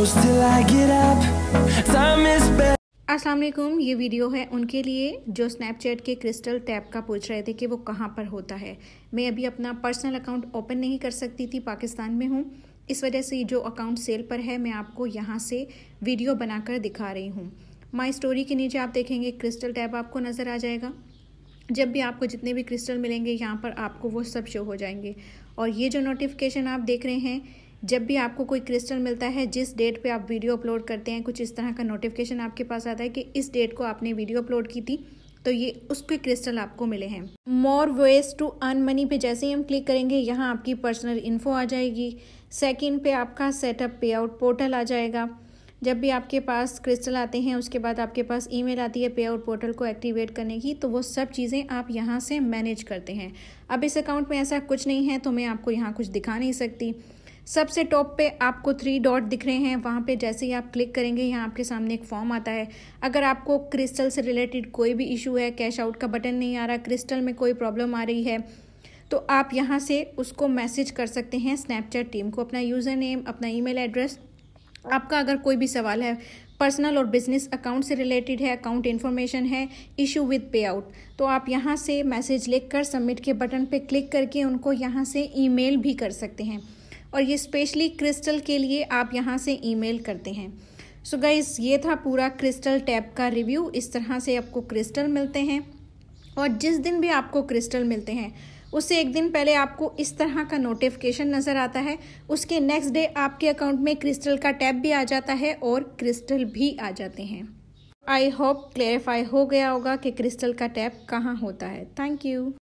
असलकुम असलम ये वीडियो है उनके लिए जो स्नैपचैट के क्रिस्टल टैप का पूछ रहे थे कि वो कहाँ पर होता है मैं अभी अपना पर्सनल अकाउंट ओपन नहीं कर सकती थी पाकिस्तान में हूँ इस वजह से जो अकाउंट सेल पर है मैं आपको यहाँ से वीडियो बनाकर दिखा रही हूँ माई स्टोरी के नीचे आप देखेंगे क्रिस्टल टैप आपको नज़र आ जाएगा जब भी आपको जितने भी क्रिस्टल मिलेंगे यहाँ पर आपको वो सब शो हो जाएंगे और ये जो नोटिफिकेशन आप देख रहे हैं जब भी आपको कोई क्रिस्टल मिलता है जिस डेट पे आप वीडियो अपलोड करते हैं कुछ इस तरह का नोटिफिकेशन आपके पास आता है कि इस डेट को आपने वीडियो अपलोड की थी तो ये उसके क्रिस्टल आपको मिले हैं more ways to earn money पे जैसे ही हम क्लिक करेंगे यहाँ आपकी पर्सनल इन्फो आ जाएगी सेकेंड पे आपका सेटअप पे आउट पोर्टल आ जाएगा जब भी आपके पास क्रिस्टल आते हैं उसके बाद आपके पास ईमेल आती है पे आउट पोर्टल को एक्टिवेट करने की तो वो सब चीज़ें आप यहाँ से मैनेज करते हैं अब इस अकाउंट में ऐसा कुछ नहीं है तो मैं आपको यहाँ कुछ दिखा नहीं सकती सबसे टॉप पे आपको थ्री डॉट दिख रहे हैं वहाँ पे जैसे ही आप क्लिक करेंगे यहाँ आपके सामने एक फॉर्म आता है अगर आपको क्रिस्टल से रिलेटेड कोई भी इशू है कैश आउट का बटन नहीं आ रहा क्रिस्टल में कोई प्रॉब्लम आ रही है तो आप यहाँ से उसको मैसेज कर सकते हैं स्नैपचैट टीम को अपना यूज़र नेम अपना ईमेल एड्रेस आपका अगर कोई भी सवाल है पर्सनल और बिजनेस अकाउंट से रिलेटेड है अकाउंट इन्फॉर्मेशन है इशू विद पे आउट तो आप यहाँ से मैसेज लिखकर सबमिट के बटन पे क्लिक करके उनको यहाँ से ईमेल भी कर सकते हैं और ये स्पेशली क्रिस्टल के लिए आप यहाँ से ईमेल करते हैं सो so गाइज ये था पूरा क्रिस्टल टैब का रिव्यू इस तरह से आपको क्रिस्टल मिलते हैं और जिस दिन भी आपको क्रिस्टल मिलते हैं उससे एक दिन पहले आपको इस तरह का नोटिफिकेशन नज़र आता है उसके नेक्स्ट डे आपके अकाउंट में क्रिस्टल का टैब भी आ जाता है और क्रिस्टल भी आ जाते हैं आई होप क्लेरिफाई हो गया होगा कि क्रिस्टल का टैप कहाँ होता है थैंक यू